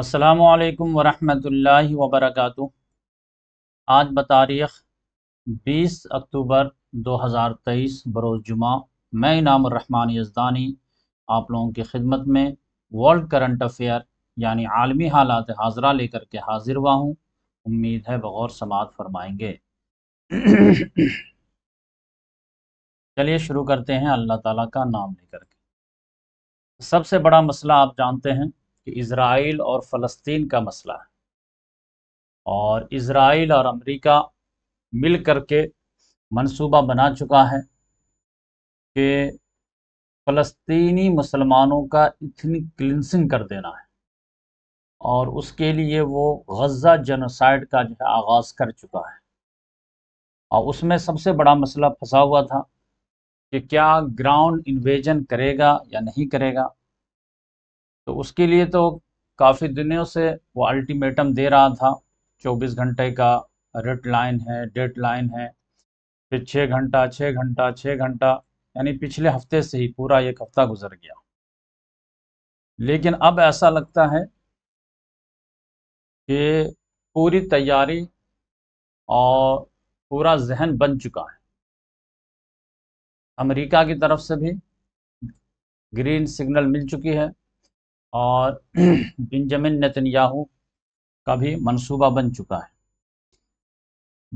अस्सलाम वरहमतुल्लाहि वबरकातु आज बतारीख 20 अक्टूबर 2023 बरोज़ जुमा मैं इनाम रहमान यजदानी आप लोगों की खिदमत में वर्ल्ड करंट अफेयर यानी आलमी हालात हाजरा लेकर के हाजिर हुआ हूँ उम्मीद है बगौर समात फरमाएंगे चलिए शुरू करते हैं अल्लाह ताला का नाम लेकर के सबसे बड़ा मसला आप जानते हैं कि इसराइल और फ़लस्तीन का मसला है और इसराइल और अमेरिका मिल कर के मनसूबा बना चुका है कि फ़लस्तीनी मुसलमानों का इथनिक क्लिनसिंग कर देना है और उसके लिए वो गज़ा जनोसाइड का जो है आगाज़ कर चुका है और उसमें सबसे बड़ा मसला फंसा हुआ था कि क्या ग्राउंड इन्वेजन करेगा या नहीं करेगा तो उसके लिए तो काफ़ी दिनों से वो अल्टीमेटम दे रहा था 24 घंटे का रेड लाइन है डेड लाइन है फिर छः घंटा छः घंटा छः घंटा यानी पिछले हफ्ते से ही पूरा एक हफ्ता गुजर गया लेकिन अब ऐसा लगता है कि पूरी तैयारी और पूरा जहन बन चुका है अमेरिका की तरफ से भी ग्रीन सिग्नल मिल चुकी है और बिंजमिन नतनयाहू का भी मंसूबा बन चुका है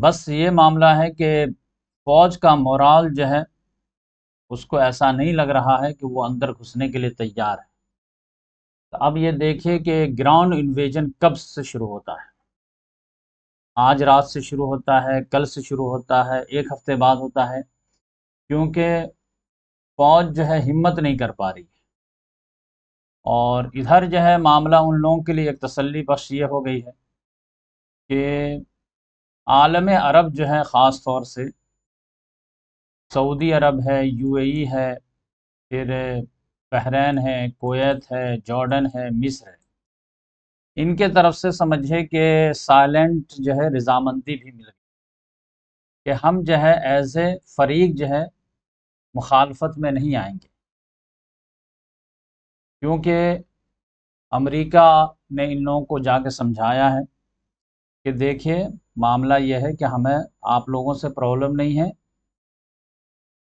बस ये मामला है कि फौज का मोराल जो है उसको ऐसा नहीं लग रहा है कि वो अंदर घुसने के लिए तैयार है तो अब ये देखिए कि ग्राउंड इन्वेजन कब से शुरू होता है आज रात से शुरू होता है कल से शुरू होता है एक हफ्ते बाद होता है क्योंकि फौज जो है हिम्मत नहीं कर पा रही और इधर जो है मामला उन लोगों के लिए एक तसली बख्श ये हो गई है कि आलम अरब जो है ख़ास तौर से सऊदी अरब है यूएई है फिर बहरीन है कोत है जॉर्डन है मिस्र है इनके तरफ से समझिए कि साइलेंट जो है रजामंदी भी मिल गई कि हम जो है एज ए फरीक जो है मुखालफत में नहीं आएंगे क्योंकि अमेरिका ने इन लोगों को जाके समझाया है कि देखिए मामला यह है कि हमें आप लोगों से प्रॉब्लम नहीं है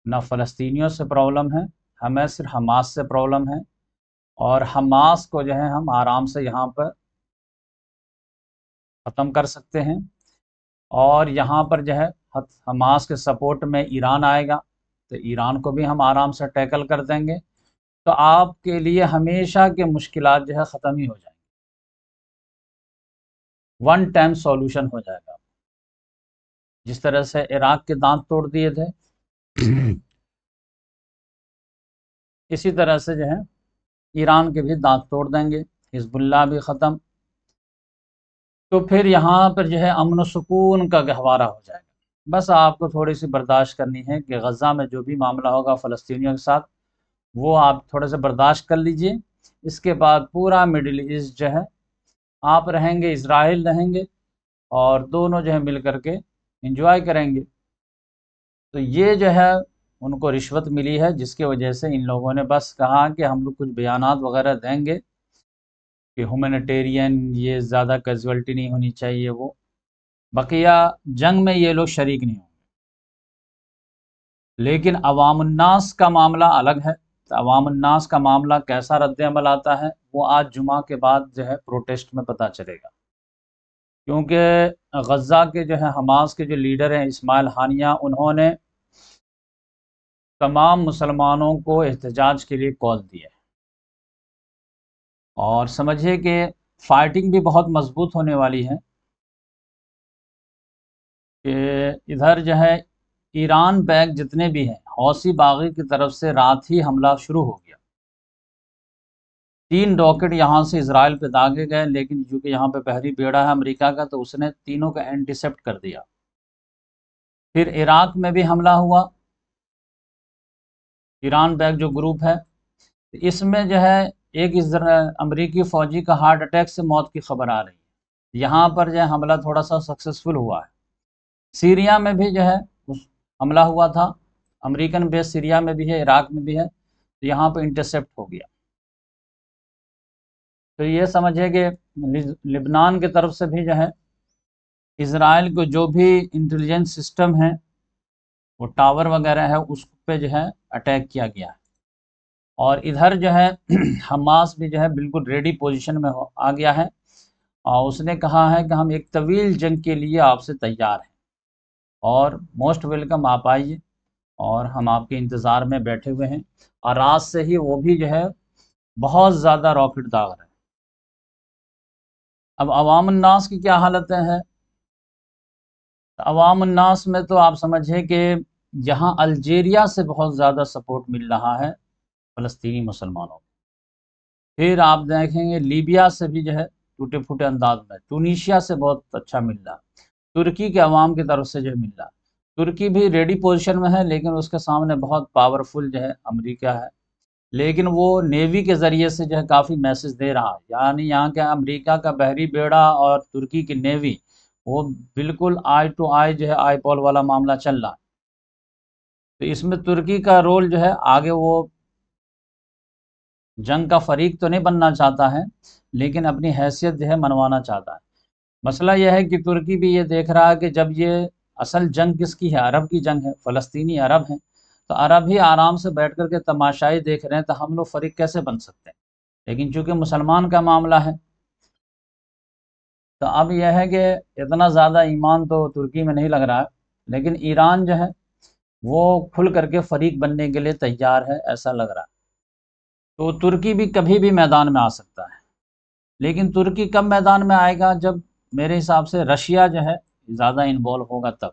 ना फ़लस्तियों से प्रॉब्लम है हमें सिर्फ हमास से प्रॉब्लम है और हमास को जो है हम आराम से यहाँ पर ख़त्म कर सकते हैं और यहाँ पर जो है हमास के सपोर्ट में ईरान आएगा तो ईरान को भी हम आराम से टैकल कर देंगे तो आपके लिए हमेशा के मुश्किल जो है ख़त्म ही हो जाएंगी वन टाइम सॉल्यूशन हो जाएगा जिस तरह से इराक के दांत तोड़ दिए थे इसी तरह से जो है ईरान के भी दांत तोड़ देंगे हिजबुल्ला भी ख़त्म तो फिर यहाँ पर जो है अमन सुकून का गहवारा हो जाएगा बस आपको थोड़ी सी बर्दाश्त करनी है कि गज़ा में जो भी मामला होगा फ़लस्तियों के साथ वो आप थोड़ा सा बर्दाश्त कर लीजिए इसके बाद पूरा मिडिल ईस्ट जो है आप रहेंगे इसराइल रहेंगे और दोनों जो है मिल के इंजॉय करेंगे तो ये जो है उनको रिश्वत मिली है जिसके वजह से इन लोगों ने बस कहा कि हम लोग कुछ बयान वगैरह देंगे कि ह्यूमनिटेरियन ये ज़्यादा कैजुअल्टी नहीं होनी चाहिए वो बकिया जंग में ये लोग शरीक नहीं होंगे लेकिन अवामन्नास का मामला अलग है तो अवामन्नास का मामला कैसा रद्दमल आता है वो आज जुमा के बाद जो है प्रोटेस्ट में पता चलेगा क्योंकि गज़ा के जो है हमास के जो लीडर हैं इस्माइल हानिया उन्होंने तमाम मुसलमानों को एहतजाज के लिए कॉल दिया है और समझिए कि फाइटिंग भी बहुत मजबूत होने वाली है कि इधर जो है ईरान बैग जितने भी हैं औसी बागी की तरफ से रात ही हमला शुरू हो गया तीन रॉकेट यहाँ से इसराइल पे दागे गए लेकिन चूँकि यहाँ पे पहली बेड़ा है अमेरिका का तो उसने तीनों का एंटीसेप्ट कर दिया फिर इराक में भी हमला हुआ ईरान बैग जो ग्रुप है तो इसमें जो है एक अमरीकी फौजी का हार्ट अटैक से मौत की खबर आ रही है यहाँ पर जो है हमला थोड़ा सा सक्सेसफुल हुआ है सीरिया में भी जो है हमला हुआ था अमेरिकन बेस सीरिया में भी है इराक में भी है तो यहाँ पर इंटरसेप्ट हो गया तो ये समझिए कि लिबनान की तरफ से भी जो है इसराइल को जो भी इंटेलिजेंस सिस्टम है वो टावर वगैरह है उस पे जो है अटैक किया गया है और इधर जो है हमास भी जो है बिल्कुल रेडी पोजीशन में हो आ गया है और उसने कहा है कि हम एक तवील जंग के लिए आपसे तैयार हैं और मोस्ट वेलकम आप आइए और हम आपके इंतज़ार में बैठे हुए हैं और रात से ही वो भी जो है बहुत ज़्यादा रॉकेट दाग रहे हैं अब अवामन्नास की क्या हालतें हैं अवामन्नास में तो आप समझें कि यहाँ अल्जीरिया से बहुत ज़्यादा सपोर्ट मिल रहा है फ़लस्तीनी मुसलमानों को फिर आप देखेंगे लीबिया से भी जो है टूटे फूटे अंदाज में टूनिशिया से बहुत अच्छा मिल रहा तुर्की के अवाम की तरफ से जो मिल रहा तुर्की भी रेडी पोजीशन में है लेकिन उसके सामने बहुत पावरफुल जो है अमेरिका है लेकिन वो नेवी के ज़रिए से जो है काफ़ी मैसेज दे रहा है यानी यहाँ के अमेरिका का बहरी बेड़ा और तुर्की की नेवी वो बिल्कुल आई टू आई जो है आई पॉल वाला मामला चल रहा है तो इसमें तुर्की का रोल जो है आगे वो जंग का फरीक तो नहीं बनना चाहता है लेकिन अपनी हैसियत जो है मनवाना चाहता है मसला यह है कि तुर्की भी ये देख रहा है कि जब ये असल जंग किसकी है अरब की जंग है फ़लस्तीनी अरब हैं तो अरब ही आराम से बैठ कर के तमाशाई देख रहे हैं तो हम लोग फरीक कैसे बन सकते हैं लेकिन चूंकि मुसलमान का मामला है तो अब यह है कि इतना ज़्यादा ईमान तो तुर्की में नहीं लग रहा है लेकिन ईरान जो है वो खुल करके फरीक बनने के लिए तैयार है ऐसा लग रहा है तो तुर्की भी कभी भी मैदान में आ सकता है लेकिन तुर्की कब मैदान में आएगा जब मेरे हिसाब से रशिया जो है ज़्यादा इन्वॉल्व होगा तब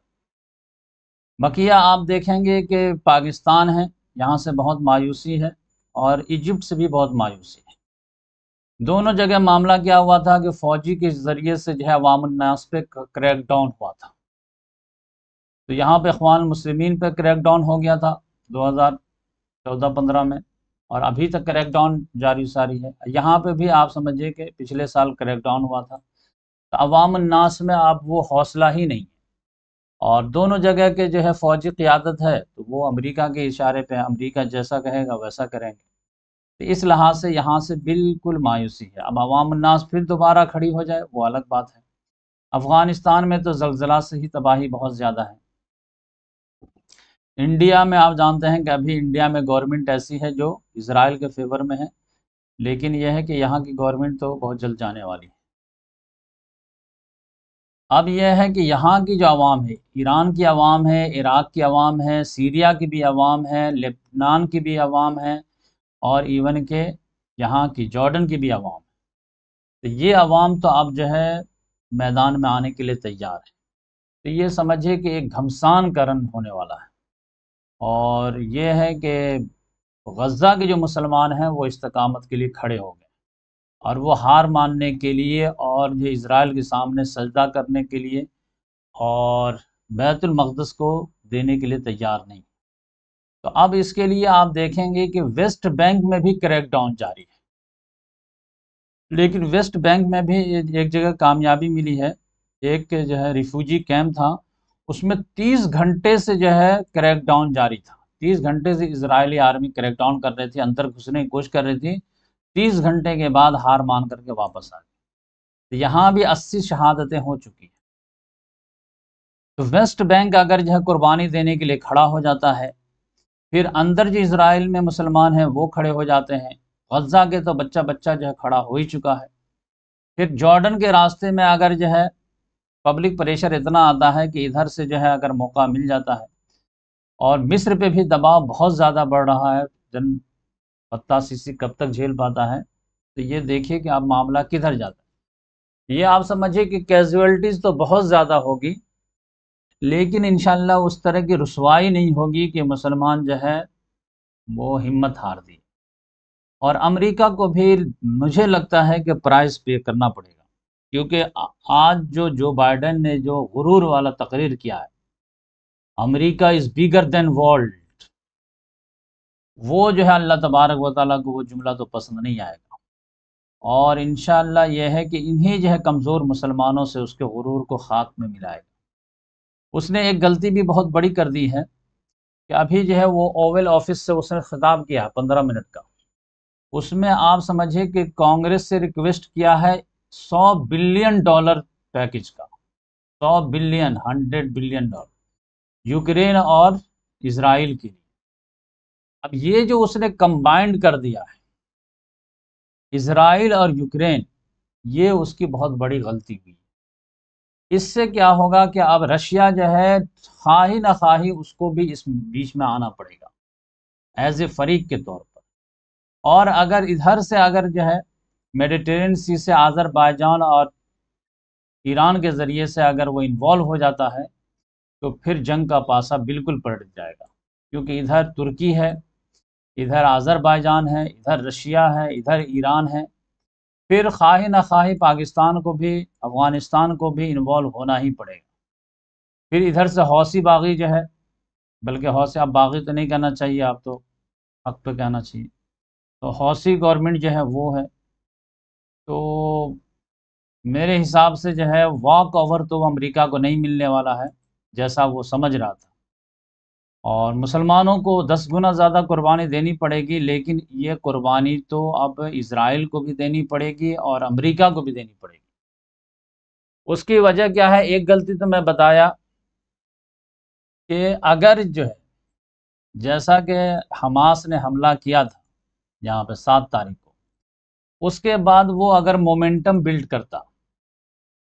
बकिया आप देखेंगे कि पाकिस्तान है यहाँ से बहुत मायूसी है और इजिप्ट से भी बहुत मायूसी है दोनों जगह मामला क्या हुआ था कि फ़ौजी के ज़रिए से जो है वामनास पे डाउन हुआ था तो यहाँ पे अखवान मुसलमिन पे क्रैकडाउन हो गया था 2014-15 में और अभी तक डाउन जारी सारी है यहाँ पे भी आप समझिए कि पिछले साल डाउन हुआ था तो अवामनास में आप वो हौसला ही नहीं है और दोनों जगह के जो है फौजी क़्यादत है तो वो अमरीका के इशारे पर अमरीका जैसा कहेगा वैसा करेंगे तो इस लिहाज से यहाँ से बिल्कुल मायूसी है अब अवामनास फिर दोबारा खड़ी हो जाए वो अलग बात है अफ़गानिस्तान में तो जलजिला से ही तबाही बहुत ज़्यादा है इंडिया में आप जानते हैं कि अभी इंडिया में गवर्नमेंट ऐसी है जो इसराइल के फेवर में है लेकिन यह है कि यहाँ की गवर्नमेंट तो बहुत जल्द जाने वाली है अब यह है कि यहाँ की जो आवाम है ईरान की आवाम है इराक़ की आवाम है सीरिया की भी आवाम है लेबनान की भी आवाम है और इवन के यहाँ की जॉर्डन की भी आवाम है तो ये आवाम तो अब जो है मैदान में आने के लिए तैयार है तो ये समझिए कि एक घमसान करण होने वाला है और ये है कि गज़ा के जो मुसलमान हैं वो इस्तकामत के लिए खड़े हो गए और वो हार मानने के लिए और जो इसराइल के सामने सजदा करने के लिए और बैतुलमक़दस को देने के लिए तैयार नहीं तो अब इसके लिए आप देखेंगे कि वेस्ट बैंक में भी क्रैकडाउन जारी है लेकिन वेस्ट बैंक में भी एक जगह कामयाबी मिली है एक जो है रिफ्यूजी कैंप था उसमें तीस घंटे से जो है क्रैकडाउन जारी था तीस घंटे से इसराइली आर्मी डाउन कर रही थी अंदर घुसने की कोशिश कर रही थी तीस घंटे के बाद हार मान करके वापस आ गई तो यहाँ भी अस्सी शहादतें हो चुकी हैं तो वेस्ट बैंक अगर जो है कुर्बानी देने के लिए खड़ा हो जाता है फिर अंदर जो इसराइल में मुसलमान हैं वो खड़े हो जाते हैं गजा के तो बच्चा बच्चा जो है खड़ा हो ही चुका है फिर जॉर्डन के रास्ते में अगर जो है पब्लिक प्रेशर इतना आता है कि इधर से जो है अगर मौका मिल जाता है और मिस्र पे भी दबाव बहुत ज़्यादा बढ़ रहा है जन पत्ता सीसी कब तक झेल पाता है तो ये देखिए कि आप मामला किधर जाता है ये आप समझिए कि कैजुअलिटीज़ तो बहुत ज़्यादा होगी लेकिन इन उस तरह की रसवाई नहीं होगी कि मुसलमान जो है वो हिम्मत हार दी और अमेरिका को भी मुझे लगता है कि प्राइस पे करना पड़ेगा क्योंकि आज जो जो बाइडन ने जो गुरूर वाला तकरीर किया है America is bigger than world वो जो है अल्लाह तबारक व को वो जुमला तो पसंद नहीं आएगा और इन यह है कि इन्हीं जो है कमज़ोर मुसलमानों से उसके गुरूर को खाक में मिलाएगा उसने एक गलती भी बहुत बड़ी कर दी है कि अभी जो है वो ओवल ऑफिस से उसने खिताब किया पंद्रह मिनट का उसमें आप समझिए कि कांग्रेस से रिक्वेस्ट किया है सौ बिलियन डॉलर पैकेज का सौ billion hundred billion dollar Ukraine और इसराइल के लिए अब ये जो उसने कंबाइंड कर दिया है इसराइल और यूक्रेन ये उसकी बहुत बड़ी गलती हुई इससे क्या होगा कि अब रशिया जो है खाही ना खाही उसको भी इस बीच में आना पड़ेगा एज ए फरीक के तौर पर और अगर इधर से अगर जो है मेडिटेरेन सी से आज़रबाईजान और ईरान के ज़रिए से अगर वो इन्वॉल्व हो जाता है तो फिर जंग का पासा बिल्कुल पलट जाएगा क्योंकि इधर तुर्की है इधर आज़रबाईजान है इधर रशिया है इधर ईरान है फिर खाह न खाही पाकिस्तान को भी अफ़गानिस्तान को भी इन्वॉल्व होना ही पड़ेगा फिर इधर से हौसी बागी जो है बल्कि हौसी आप बागी तो नहीं कहना चाहिए आप तो हक पे कहना चाहिए तो हौसी गवर्नमेंट जो है वो है तो मेरे हिसाब से जो है वॉक ओवर तो अमेरिका को नहीं मिलने वाला है जैसा वो समझ रहा था और मुसलमानों को दस गुना ज़्यादा कुर्बानी देनी पड़ेगी लेकिन ये कुर्बानी तो अब इसराइल को भी देनी पड़ेगी और अमेरिका को भी देनी पड़ेगी उसकी वजह क्या है एक गलती तो मैं बताया कि अगर जो है जैसा कि हमास ने हमला किया था यहाँ पे सात तारीख को उसके बाद वो अगर मोमेंटम बिल्ड करता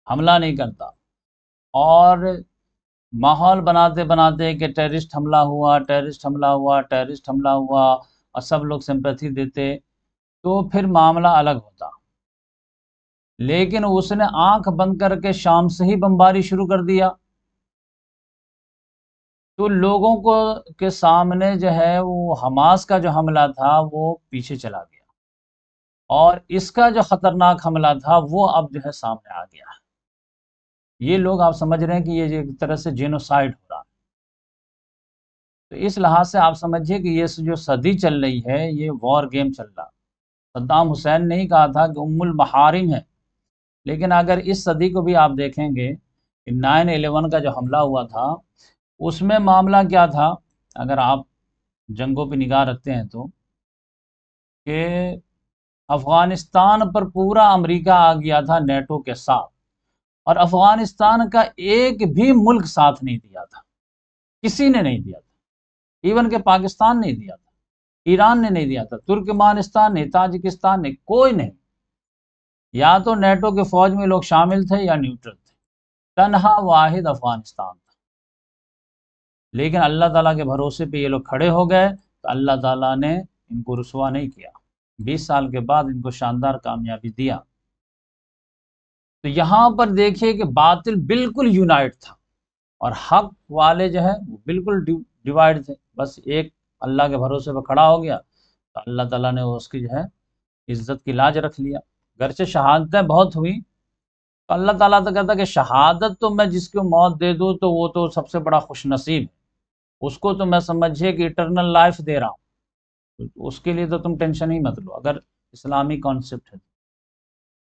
हमला नहीं करता और माहौल बनाते बनाते कि टेररिस्ट हमला हुआ टेररिस्ट हमला हुआ टेररिस्ट हमला हुआ और सब लोग सिंपैथी देते तो फिर मामला अलग होता लेकिन उसने आंख बंद करके शाम से ही बमबारी शुरू कर दिया तो लोगों को के सामने जो है वो हमास का जो हमला था वो पीछे चला गया और इसका जो खतरनाक हमला था वो अब जो है सामने आ गया है ये लोग आप समझ रहे हैं कि ये एक तरह से जेनोसाइड हो रहा है तो इस लिहाज से आप समझिए कि ये जो सदी चल रही है ये वॉर गेम चल रहा सद्दाम हुसैन ने ही कहा था कि उम्मुल महारिम है लेकिन अगर इस सदी को भी आप देखेंगे कि नाइन एलेवन का जो हमला हुआ था उसमें मामला क्या था अगर आप जंगों पर निगाह रखते हैं तो कि अफ़गानिस्तान पर पूरा अमेरिका आ गया था नेटो के साथ और अफगानिस्तान का एक भी मुल्क साथ नहीं दिया था किसी ने नहीं दिया था इवन के पाकिस्तान ने दिया था ईरान ने नहीं दिया था तुर्कमानिस्तान ने ताजिकिस्तान ने कोई नहीं या तो नेटो के फौज में लोग शामिल थे या न्यूट्रल थे तनहा वाहिद अफगानिस्तान था लेकिन अल्लाह ताला के भरोसे पे ये लोग खड़े हो गए तो अल्लाह ताला ने इनको रसुआ नहीं किया बीस साल के बाद इनको शानदार कामयाबी दिया तो यहाँ पर देखिए कि बातिल बिल्कुल यूनाइट था और हक वाले जो है वो बिल्कुल डिवाइड थे बस एक अल्लाह के भरोसे पर खड़ा हो गया तो अल्लाह तला ने उसकी जो है इज्जत की लाज रख लिया घर से शहादतें बहुत हुई तो अल्लाह ताला तो कहता कि शहादत तो मैं जिसको मौत दे दूँ तो वो तो सबसे बड़ा खुश नसीब उसको तो मैं समझिए कि इटरनल लाइफ दे रहा हूँ तो उसके लिए तो तुम टेंशन ही मत लो अगर इस्लामी कॉन्सेप्ट है तो।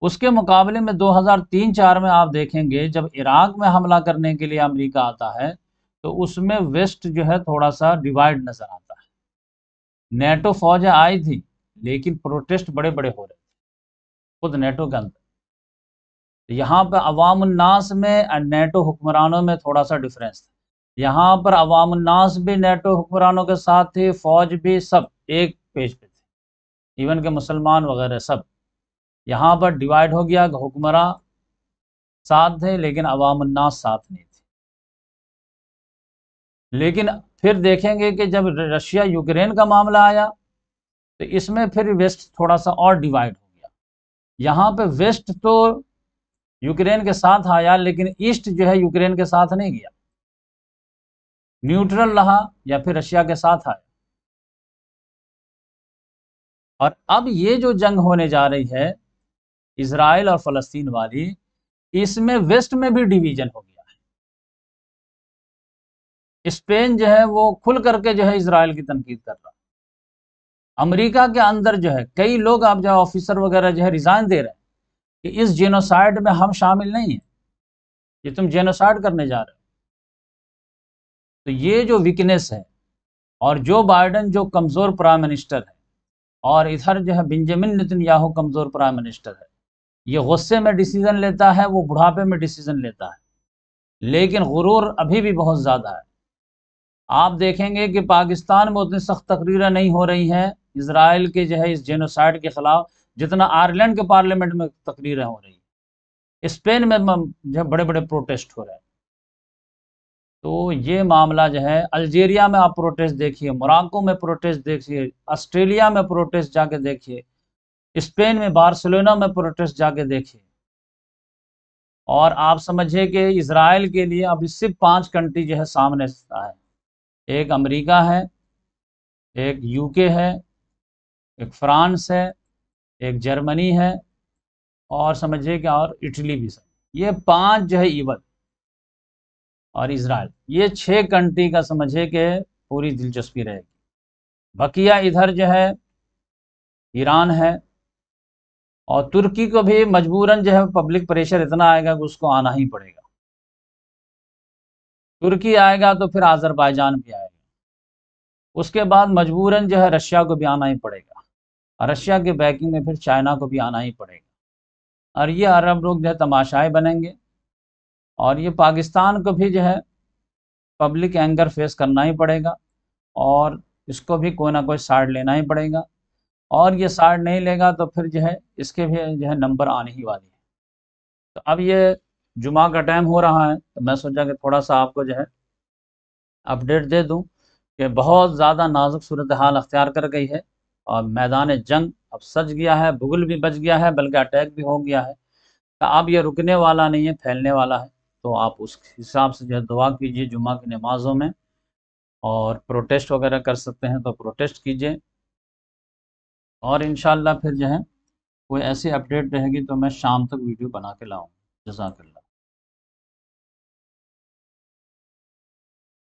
उसके मुकाबले में 2003-4 में आप देखेंगे जब इराक में हमला करने के लिए अमेरिका आता है तो उसमें वेस्ट जो है थोड़ा सा डिवाइड नज़र आता है नेटो फौजें आई थी लेकिन प्रोटेस्ट बड़े बड़े हो रहे थे खुद नेटो के अंदर यहाँ पर अवामनास में नेटो हुक्मरानों में थोड़ा सा डिफरेंस था यहाँ पर अवामनास भी नेटो हुक्मरानों के साथ थे फौज भी सब एक पेज पे थे इवन के मुसलमान वगैरह सब यहाँ पर डिवाइड हो गया हुक्मरा साथ थे लेकिन अवामन्नास साथ नहीं थे लेकिन फिर देखेंगे कि जब रशिया यूक्रेन का मामला आया तो इसमें फिर वेस्ट थोड़ा सा और डिवाइड हो गया यहाँ पे वेस्ट तो यूक्रेन के साथ आया लेकिन ईस्ट जो है यूक्रेन के साथ नहीं गया न्यूट्रल रहा या फिर रशिया के साथ आया और अब ये जो जंग होने जा रही है इसराइल और फलस्तीन वाली इसमें वेस्ट में भी डिवीजन हो गया है स्पेन जो है वो खुल करके जो है इसराइल की तनकीद कर रहा है अमेरिका के अंदर जो है कई लोग आप जो ऑफिसर वगैरह जो है रिज़ाइन दे रहे हैं कि इस जेनोसाइड में हम शामिल नहीं है ये तुम जेनोसाइड करने जा रहे हो तो ये जो वीकनेस है और जो बाइडन जो कमज़ोर प्राइम मिनिस्टर है और इधर जो है बिंजमिन नितिन याहू कमज़ोर प्राइम मिनिस्टर है ये गुस्से में डिसीज़न लेता है वो बुढ़ापे में डिसीज़न लेता है लेकिन गुरूर अभी भी बहुत ज़्यादा है आप देखेंगे कि पाकिस्तान में उतनी सख्त तकरीरें नहीं हो रही हैं इसराइल के जो है इस जेनोसाइड के ख़िलाफ़ जितना आयरलैंड के पार्लियामेंट में तकरीरें हो रही हैं स्पेन में जो है बड़े बड़े प्रोटेस्ट हो रहे हैं तो ये मामला जो है अल्जीरिया में आप प्रोटेस्ट देखिए मोराको में प्रोटेस्ट देखिए ऑस्ट्रेलिया में प्रोटेस्ट जाके देखिए स्पेन में बार्सिलोना में प्रोटेस्ट जाके देखिए और आप समझिए कि इसराइल के लिए अब सिर्फ पांच कंट्री जो है सामने है एक अमेरिका है एक यूके है एक फ्रांस है एक जर्मनी है और समझिए कि और इटली भी सर ये पांच जो है इवन और इसराइल ये छः कंट्री का समझिए कि पूरी दिलचस्पी रहेगी बकिया इधर जो है ईरान है और तुर्की को भी मजबूरन जो है पब्लिक प्रेशर इतना आएगा कि उसको आना ही पड़ेगा तुर्की आएगा तो फिर आज़रबाईजान भी आएगा उसके बाद मजबूरन जो है रशिया को भी आना ही पड़ेगा रशिया के बैकिंग में फिर चाइना को भी आना ही पड़ेगा और ये अरब लोग जो है तमाशाएँ बनेंगे और ये पाकिस्तान को भी जो है पब्लिक एंगर फेस करना ही पड़ेगा और इसको भी कोई ना कोई साइड लेना ही पड़ेगा और ये साइड नहीं लेगा तो फिर जो है इसके भी जो है नंबर आने ही वाले हैं तो अब ये जुमा का टाइम हो रहा है तो मैं सोचा कि थोड़ा सा आपको जो है अपडेट दे दूं कि बहुत ज़्यादा नाजुक सूरत हाल अख्तियार कर गई है और मैदान जंग अब सज गया है भूगल भी बच गया है बल्कि अटैक भी हो गया है तो अब ये रुकने वाला नहीं है फैलने वाला है तो आप उस हिसाब से जो है दुआ कीजिए जुमा की नमाज़ों में और प्रोटेस्ट वगैरह कर सकते हैं तो प्रोटेस्ट कीजिए और इन फिर जो है कोई ऐसी अपडेट रहेगी तो मैं शाम तक वीडियो बना के लाऊँ जजाकल्ला